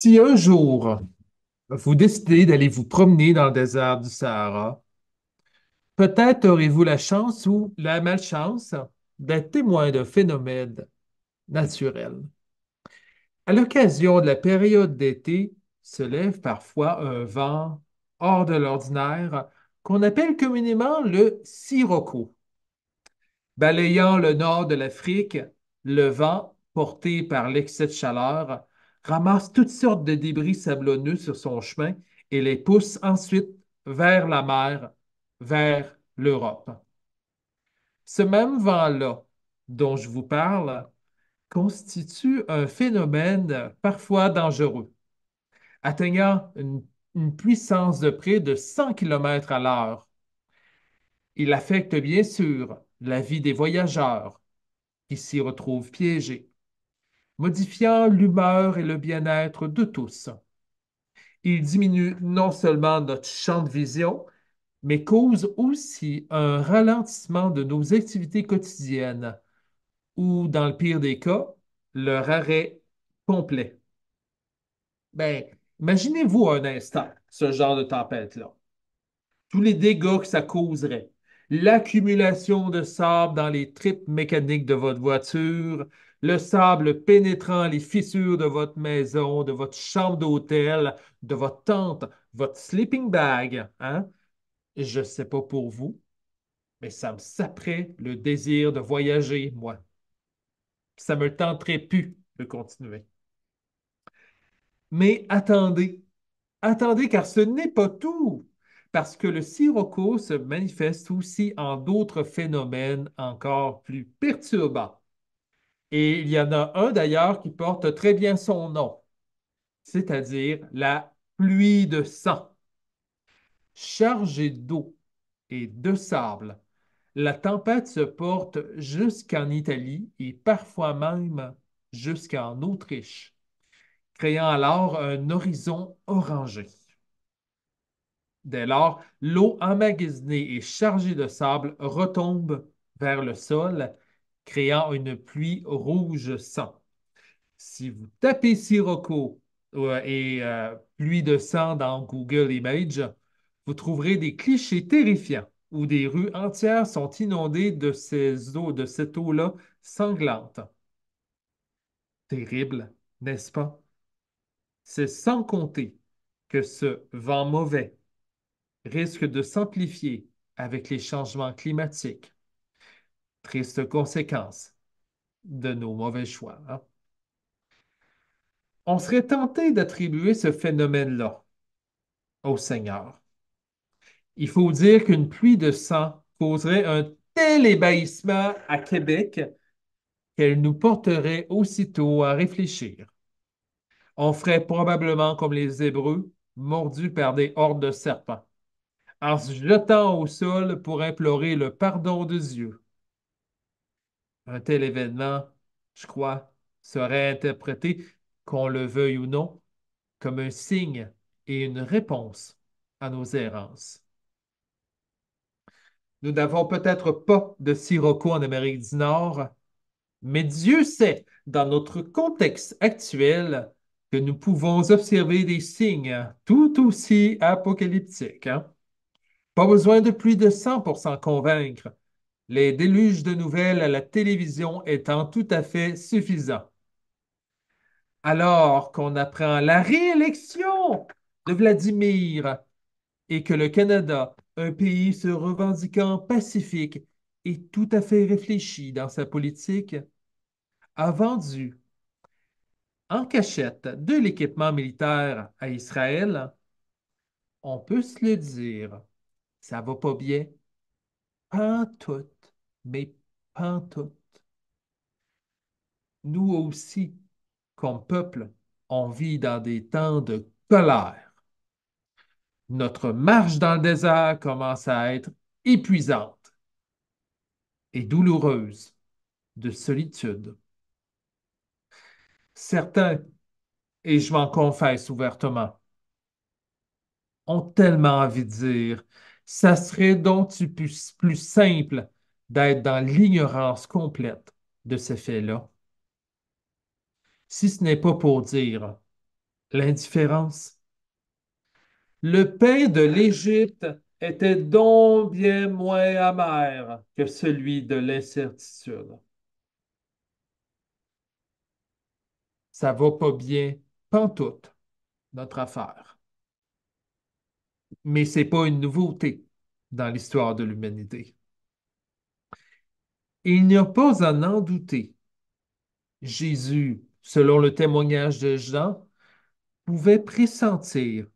Si un jour, vous décidez d'aller vous promener dans le désert du Sahara, peut-être aurez-vous la chance ou la malchance d'être témoin d'un phénomène naturel. À l'occasion de la période d'été, se lève parfois un vent hors de l'ordinaire qu'on appelle communément le sirocco. Balayant le nord de l'Afrique, le vent, porté par l'excès de chaleur, ramasse toutes sortes de débris sablonneux sur son chemin et les pousse ensuite vers la mer, vers l'Europe. Ce même vent-là dont je vous parle constitue un phénomène parfois dangereux, atteignant une, puissance de près de 100 km à l'heure. Il affecte bien sûr la vie des voyageurs qui s'y retrouvent piégés, modifiant l'humeur et le bien-être de tous. Il diminue non seulement notre champ de vision, mais cause aussi un ralentissement de nos activités quotidiennes ou, dans le pire des cas, leur arrêt complet. Ben, imaginez-vous un instant ce genre de tempête-là. Tous les dégâts que ça causerait, l'accumulation de sable dans les tripes mécaniques de votre voiture, le sable pénétrant les fissures de votre maison, de votre chambre d'hôtel, de votre tente, votre sleeping bag. Hein? Je ne sais pas pour vous, mais ça me saperait le désir de voyager, moi. Ça me tenterait plus de continuer. Mais attendez, attendez, car ce n'est pas tout, parce que le sirocco se manifeste aussi en d'autres phénomènes encore plus perturbants. Et il y en a un d'ailleurs qui porte très bien son nom, c'est-à-dire la pluie de sang. Chargée d'eau et de sable, la tempête se porte jusqu'en Italie et parfois même jusqu'en Autriche, créant alors un horizon orangé. Dès lors, l'eau emmagasinée et chargée de sable retombe vers le sol créant une pluie rouge sang. Si vous tapez Sirocco euh, et euh, pluie de sang dans Google Images, vous trouverez des clichés terrifiants où des rues entières sont inondées de ces eaux, de cette eau-là sanglante. Terrible, n'est-ce pas? C'est sans compter que ce vent mauvais risque de s'amplifier avec les changements climatiques triste conséquence de nos mauvais choix. Hein. On serait tenté d'attribuer ce phénomène-là au Seigneur. Il faut dire qu'une pluie de sang causerait un tel ébahissement à Québec qu'elle nous porterait aussitôt à réfléchir. On ferait probablement comme les Hébreux, mordus par des hordes de serpents, en se jetant au sol pour implorer le pardon de Dieu un tel événement, je crois, serait interprété, qu'on le veuille ou non, comme un signe et une réponse à nos errances. Nous n'avons peut-être pas de sirocco en Amérique du Nord, mais Dieu sait, dans notre contexte actuel, que nous pouvons observer des signes tout aussi apocalyptiques. Hein. Pas besoin de plus de 100% convaincre les déluges de nouvelles à la télévision étant tout à fait suffisants. Alors qu'on apprend la réélection de Vladimir et que le Canada, un pays se revendiquant pacifique et tout à fait réfléchi dans sa politique, a vendu en cachette de l'équipement militaire à Israël, on peut se le dire, ça va pas bien. Pas tout mais toutes. Nous aussi, comme peuple, on vit dans des temps de colère. Notre marche dans le désert commence à être épuisante et douloureuse de solitude. Certains, et je m'en confesse ouvertement, ont tellement envie de dire, ça serait donc plus, plus simple d'être dans l'ignorance complète de ces faits-là, si ce n'est pas pour dire l'indifférence. Le pain de l'Égypte était donc bien moins amer que celui de l'incertitude. Ça va pas bien, pantoute, notre affaire. Mais c'est pas une nouveauté dans l'histoire de l'humanité. Il n'y a pas à en douter. Jésus, selon le témoignage de Jean, pouvait pressentir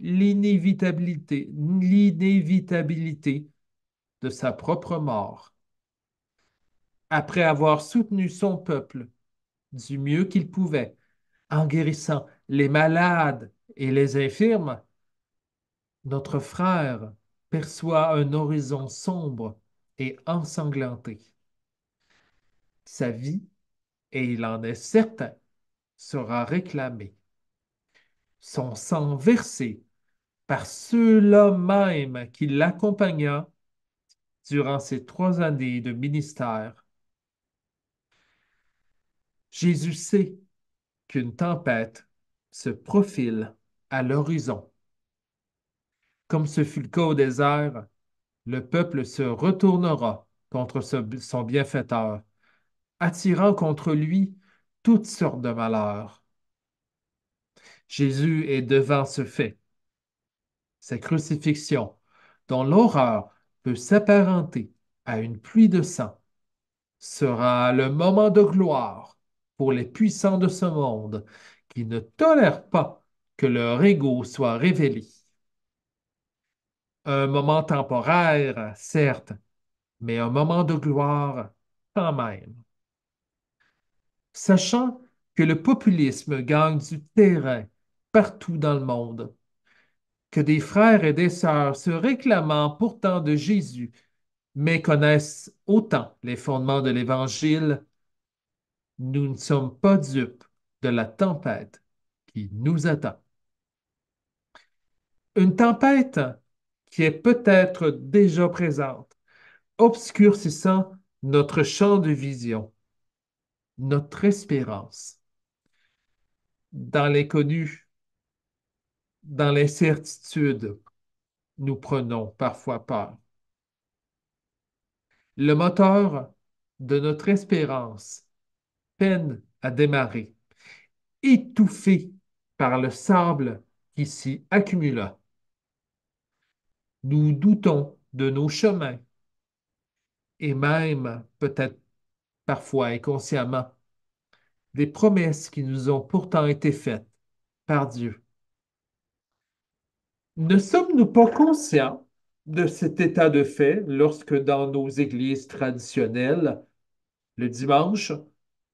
l'inévitabilité, l'inévitabilité de sa propre mort. Après avoir soutenu son peuple du mieux qu'il pouvait, en guérissant les malades et les infirmes, notre frère perçoit un horizon sombre et ensanglanté sa vie et il en est certain sera réclamée, Son sang versé par ceux-là même qui l'accompagna durant ses trois années de ministère. Jésus sait qu'une tempête se profile à l'horizon. Comme ce fut le cas au désert, le peuple se retournera contre son bienfaiteur attirant contre lui toutes sortes de malheurs. Jésus est devant ce fait. Sa crucifixion, dont l'horreur peut s'apparenter à une pluie de sang, sera le moment de gloire pour les puissants de ce monde qui ne tolèrent pas que leur ego soit révélé. Un moment temporaire, certes, mais un moment de gloire quand même sachant que le populisme gagne du terrain partout dans le monde, que des frères et des sœurs se réclamant pourtant de Jésus, mais connaissent autant les fondements de l'Évangile, nous ne sommes pas dupes de la tempête qui nous attend. Une tempête qui est peut-être déjà présente, obscurcissant notre champ de vision, notre espérance dans l'inconnu, dans l'incertitude, nous prenons parfois peur. Le moteur de notre espérance peine à démarrer, étouffé par le sable qui s'y accumula. Nous doutons de nos chemins et même peut-être parfois inconsciemment, des promesses qui nous ont pourtant été faites par Dieu. Ne sommes-nous pas conscients de cet état de fait lorsque dans nos églises traditionnelles, le dimanche,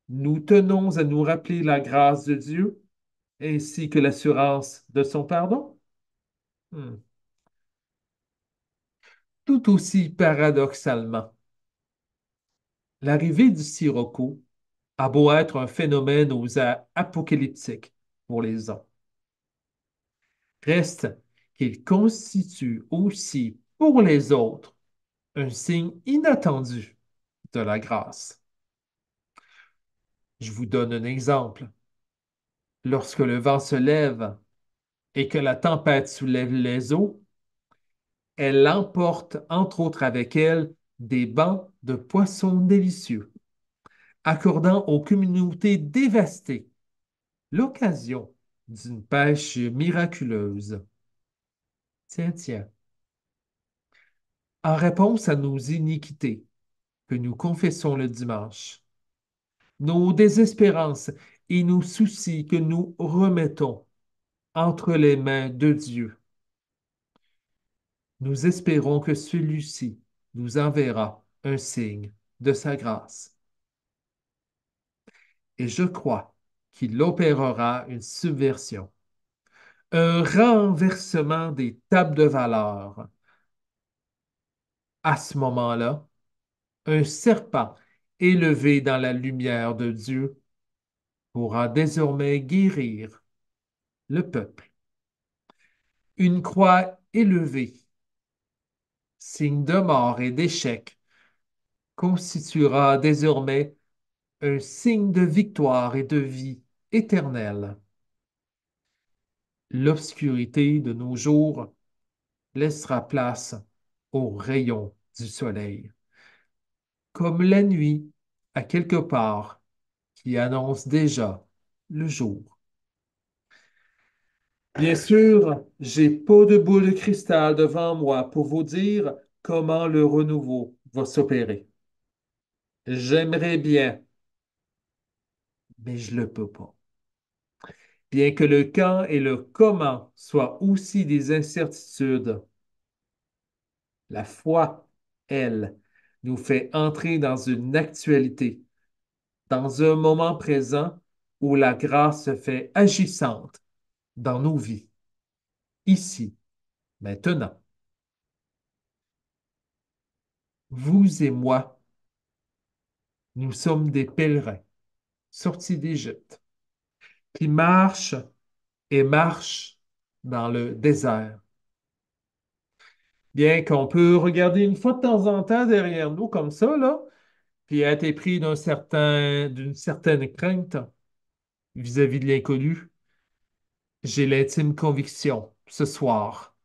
nous tenons à nous rappeler la grâce de Dieu ainsi que l'assurance de son pardon? Hmm. Tout aussi paradoxalement, L'arrivée du sirocco a beau être un phénomène aux airs apocalyptiques pour les uns. Reste qu'il constitue aussi pour les autres un signe inattendu de la grâce. Je vous donne un exemple. Lorsque le vent se lève et que la tempête soulève les eaux, elle emporte entre autres avec elle des bancs de poissons délicieux, accordant aux communautés dévastées l'occasion d'une pêche miraculeuse. Tiens, tiens. En réponse à nos iniquités que nous confessons le dimanche, nos désespérances et nos soucis que nous remettons entre les mains de Dieu. Nous espérons que celui-ci nous enverra un signe de sa grâce. Et je crois qu'il opérera une subversion, un renversement des tables de valeur. À ce moment-là, un serpent élevé dans la lumière de Dieu pourra désormais guérir le peuple. Une croix élevée signe de mort et d'échec, constituera désormais un signe de victoire et de vie éternelle. L'obscurité de nos jours laissera place aux rayons du soleil, comme la nuit à quelque part qui annonce déjà le jour. Bien sûr, j'ai pas de boule de cristal devant moi pour vous dire comment le renouveau va s'opérer. J'aimerais bien, mais je le peux pas. Bien que le quand et le comment soient aussi des incertitudes, la foi, elle, nous fait entrer dans une actualité, dans un moment présent où la grâce se fait agissante dans nos vies, ici, maintenant. Vous et moi, nous sommes des pèlerins sortis d'Égypte qui marchent et marchent dans le désert. Bien qu'on peut regarder une fois de temps en temps derrière nous comme ça, là, puis être pris d'un certain, d'une certaine crainte vis-à-vis de l'inconnu, j'ai l'intime conviction ce soir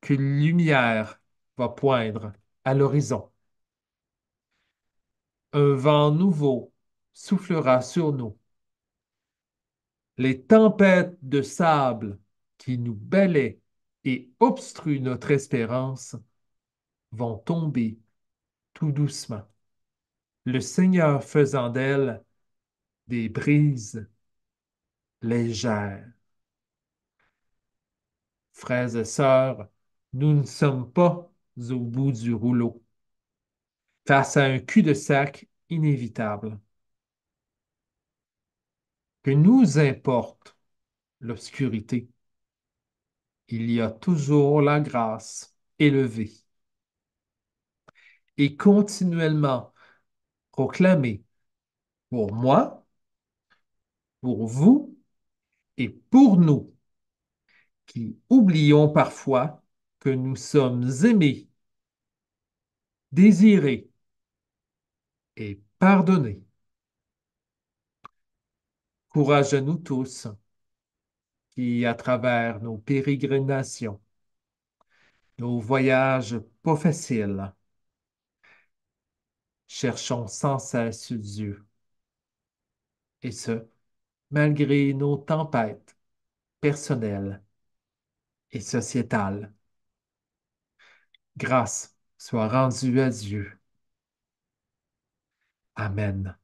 qu'une lumière va poindre à l'horizon. Un vent nouveau soufflera sur nous. Les tempêtes de sable qui nous balaient et obstruent notre espérance vont tomber tout doucement, le Seigneur faisant d'elles des brises légères frères et sœurs, nous ne sommes pas au bout du rouleau, face à un cul-de-sac inévitable. Que nous importe l'obscurité, il y a toujours la grâce élevée et continuellement proclamée pour moi, pour vous et pour nous qui oublions parfois que nous sommes aimés, désirés et pardonnés. Courage à nous tous qui, à travers nos pérégrinations, nos voyages pas faciles, cherchons sans cesse Dieu. Et ce, malgré nos tempêtes personnelles et sociétale. Grâce soit rendue à Dieu. Amen.